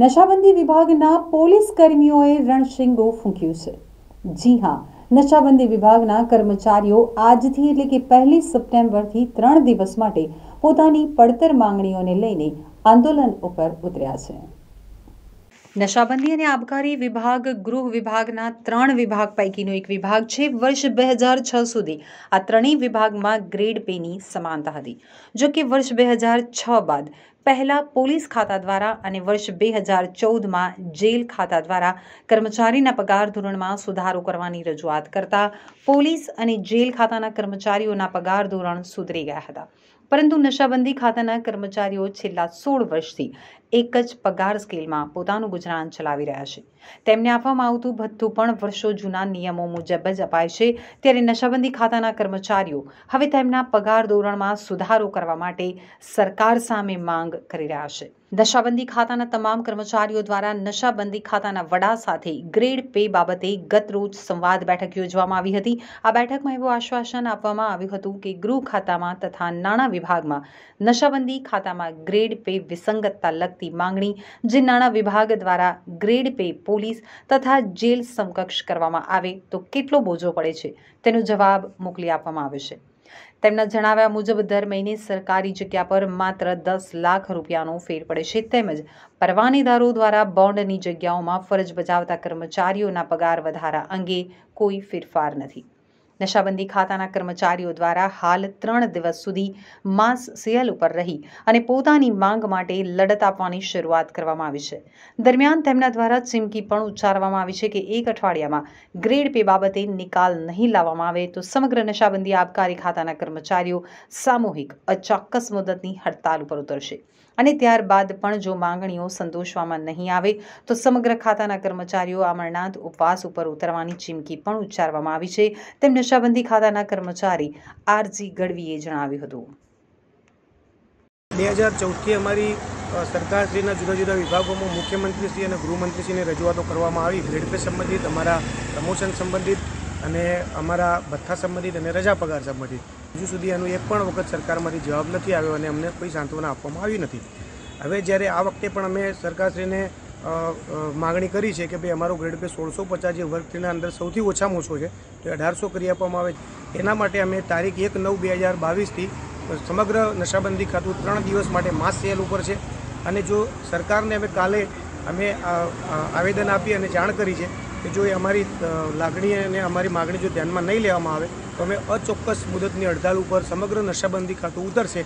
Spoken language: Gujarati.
નશાબંધી વિભાગના પોલીસ કર્મીઓએ રણશીંગો ફૂંક્યું છે જી હા નશાબંધી વિભાગના કર્મચારીઓ આજથી એટલે કે પહેલી સપ્ટેમ્બરથી ત્રણ દિવસ માટે પોતાની પડતર માંગણીઓને લઈને આંદોલન ઉપર ઉતર્યા છે નશાબંધી અને આબકારી વિભાગ ગૃહ વિભાગના ત્રણ વિભાગ પૈકીનો એક વિભાગ છે વર્ષ બે હજાર છ સુધી આ ત્રણેય વિભાગમાં ગ્રેડ પેની સમાનતા હતી જો કે વર્ષ બે હજાર છ બાદ પહેલા પોલીસ ખાતા દ્વારા અને વર્ષ બે હજાર ચૌદમાં જેલ ખાતા દ્વારા કર્મચારીના પગાર ધોરણમાં સુધારો કરવાની રજૂઆત કરતા પોલીસ અને જેલ ખાતાના કર્મચારીઓના પગાર ધોરણ સુધરી ગયા હતા પરંતુ નશાબંધી ખાતાના કર્મચારીઓ છેલ્લા સોળ વર્ષથી એક જ પગાર સ્કેલમાં પોતાનું ગુજરાન ચલાવી રહ્યા છે તેમને આપવામાં આવતું ભથ્થું પણ વર્ષો જૂના નિયમો મુજબ જ અપાય છે ત્યારે નશાબંધી ખાતાના કર્મચારીઓ હવે તેમના પગાર ધોરણમાં સુધારો કરવા માટે સરકાર સામે માંગ કરી રહ્યા છે નશાબંધી ખાતાના તમામ કર્મચારીઓ દ્વારા નશાબંધી ખાતાના વડા સાથે ગ્રેડ પે બાબતે ગત રોજ સંવાદ બેઠક યોજવામાં આવી હતી આ બેઠકમાં એવું આશ્વાસન આપવામાં આવ્યું હતું કે ગૃહ ખાતામાં તથા નાણાં વિભાગમાં નશાબંધી ખાતામાં ગ્રેડ પે વિસંગતતા લગતી માંગણી જે નાણાં વિભાગ દ્વારા ગ્રેડ પે પોલીસ તથા જેલ સમકક્ષ કરવામાં આવે તો કેટલો બોજો પડે છે તેનો જવાબ મોકલી આપવામાં આવ્યો છે તેમના જણાવ્યા મુજબ દર મહિને સરકારી જગ્યા પર માત્ર દસ લાખ રૂપિયાનો ફેર પડે છે તેમજ પરવાનેદારો દ્વારા બોન્ડની જગ્યાઓમાં ફરજ બજાવતા કર્મચારીઓના પગાર વધારા અંગે કોઈ ફેરફાર નથી નશાબંધી ખાતાના કર્મચારીઓ દ્વારા હાલ ત્રણ દિવસ સુધી માસ સેલ ઉપર રહી અને પોતાની માંગ માટે લડત આપવાની શરૂઆત કરવામાં આવી છે દરમિયાન તેમના દ્વારા ચીમકી પણ ઉચ્ચારવામાં આવી છે કે એક અઠવાડિયામાં ગ્રેડ પે બાબતે નિકાલ નહીં લાવવામાં આવે તો સમગ્ર નશાબંધી આબકારી ખાતાના કર્મચારીઓ સામૂહિક અચોક્કસ મુદતની હડતાલ ઉપર ઉતરશે અને ત્યારબાદ પણ જો માંગણીઓ સંતોષવામાં નહીં આવે તો સમગ્ર ખાતાના કર્મચારીઓ અમરનાથ ઉપવાસ ઉપર ઉતરવાની ચીમકી પણ ઉચ્ચારવામાં આવી છે તેમ નશાબંધી ખાતાના કર્મચારી આરજી ગઢવીએ જણાવ્યું હતું બે હજાર ચૌદથી અમારી સરકારશ્રીના જુદા જુદા વિભાગોમાં મુખ્યમંત્રીશ્રી અને ગૃહમંત્રીશ્રીને રજૂઆતો કરવામાં આવી ગ્રેડ સંબંધિત અમારા પ્રમોશન સંબંધિત અને અમારા ભથ્થા સંબંધિત અને રજા પગાર સંબંધિત હજુ સુધી એનું એક પણ વખત સરકારમાંથી જવાબ નથી આવ્યો અને અમને કોઈ સાંત્વના આપવામાં આવી નથી હવે જ્યારે આ વખતે પણ અમે સરકારશ્રીને માગણી કરી છે કે ભાઈ અમારો ગ્રેડ પે સોળસો પચાસ જે વર્ગ થ્રીના અંદર સૌથી ઓછામાં ઓછો છે તો અઢારસો કરી આપવામાં આવે એના માટે અમે તારીખ એક નવ બે હજાર બાવીસથી સમગ્ર નશાબંધી ખાતું ત્રણ દિવસ માટે માસ સેલ ઉપર છે અને જો સરકારને અમે કાલે અમે આવેદન આપી અને જાણ કરી છે કે જો એ અમારી લાગણી અને અમારી માગણી જો ધ્યાનમાં નહીં લેવામાં આવે તો અમે અચોક્કસ મુદતની હડતાલ ઉપર સમગ્ર નશાબંધી ખાતું ઉતરશે